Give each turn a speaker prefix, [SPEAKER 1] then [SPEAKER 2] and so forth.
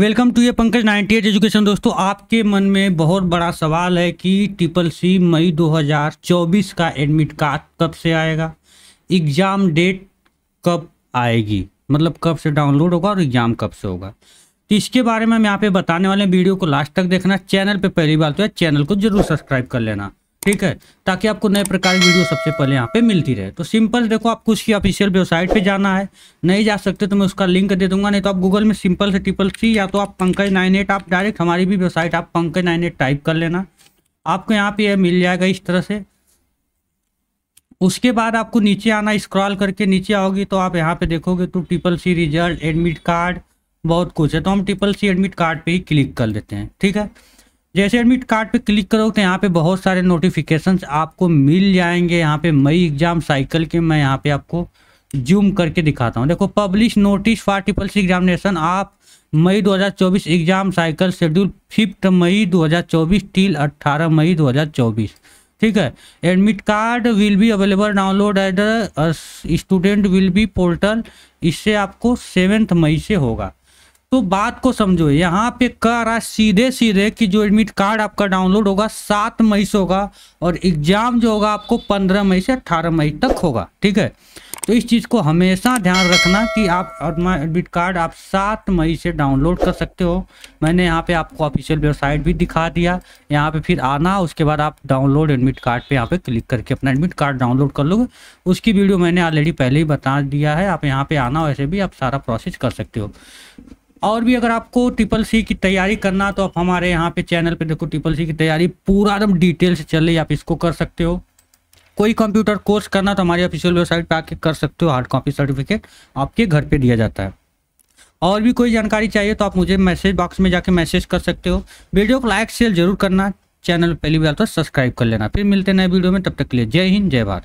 [SPEAKER 1] welcome to ये Pankaj 98 education दोस्तों आपके मन में बहुत बड़ा सवाल है कि ट्रिपल सी मई 2024 का एडमिट कार्ड कब से आएगा एग्ज़ाम डेट कब आएगी मतलब कब से डाउनलोड होगा और एग्ज़ाम कब से होगा तो इसके बारे में हम यहाँ पे बताने वाले वीडियो को लास्ट तक देखना चैनल पे पहली बार तो है चैनल को जरूर सब्सक्राइब कर लेना ठीक है ताकि आपको नए प्रकार की वीडियो सबसे पहले यहाँ पे मिलती रहे तो सिंपल देखो आपको उसकी ऑफिशियल वेबसाइट पे जाना है नहीं जा सकते तो मैं उसका लिंक दे दूंगा नहीं तो आप गूगल में सिंपल से ट्रिपल सी या तो आप पंकज नाइन एट आप डायरेक्ट हमारी भी वेबसाइट आप पंकज नाइन एट टाइप कर लेना आपको यहाँ पे यह मिल जाएगा इस तरह से उसके बाद आपको नीचे आना स्क्रॉल करके नीचे आओगी तो आप यहाँ पे देखोगे तो triple C result admit card बहुत कुछ है तो हम ट्रिपल सी एडमिट कार्ड पे ही क्लिक कर देते हैं ठीक है जैसे एडमिट कार्ड पे क्लिक करो तो यहाँ पे बहुत सारे नोटिफिकेशंस आपको मिल जाएंगे यहाँ पे मई एग्ज़ाम साइकिल के मैं यहाँ पे आपको जूम करके दिखाता हूँ देखो publish notice for triple C examination आप May 2024 exam cycle schedule fifth May 2024 till 18 May 2024 ठीक है admit card will be available download at student will be portal इससे आपको सेवेंथ मई से होगा तो बात को समझो यहाँ पे कह रहा है सीधे सीधे कि जो एडमिट कार्ड आपका डाउनलोड होगा सात मई से होगा और एग्जाम जो होगा आपको पंद्रह मई से अट्ठारह मई तक होगा ठीक है तो इस चीज़ को हमेशा ध्यान रखना कि आप एडमिट कार्ड आप सात मई से डाउनलोड कर सकते हो मैंने यहाँ पे आपको ऑफिशियल वेबसाइट भी दिखा दिया यहाँ पे फिर आना उसके बाद आप डाउनलोड एडमिट कार्ड पे यहाँ पे क्लिक करके अपना एडमिट कार्ड डाउनलोड कर लोगे उसकी वीडियो मैंने ऑलरेडी पहले ही बता दिया है आप यहाँ पे आना वैसे भी आप सारा प्रोसेस कर सकते हो और भी अगर आपको ट्रिपल सी की तैयारी करना तो आप हमारे यहाँ पे चैनल पे देखो ट्रिपल सी की तैयारी पूरा एकदम डिटेल से चल रही है आप इसको कर सकते हो कोई कंप्यूटर कोर्स करना तो हमारी ऑफिशियल वेबसाइट पे आके कर सकते हो हार्ड कॉपी सर्टिफिकेट आपके घर पे दिया जाता है और भी कोई जानकारी चाहिए तो आप मुझे मैसेज बॉक्स में जाके मैसेज कर सकते हो वीडियो को लाइक शेयर जरूर करना चैनल पहली बार तो सब्सक्राइब कर लेना फिर मिलते नए वीडियो में तब तक के लिए जय हिंद जय भारत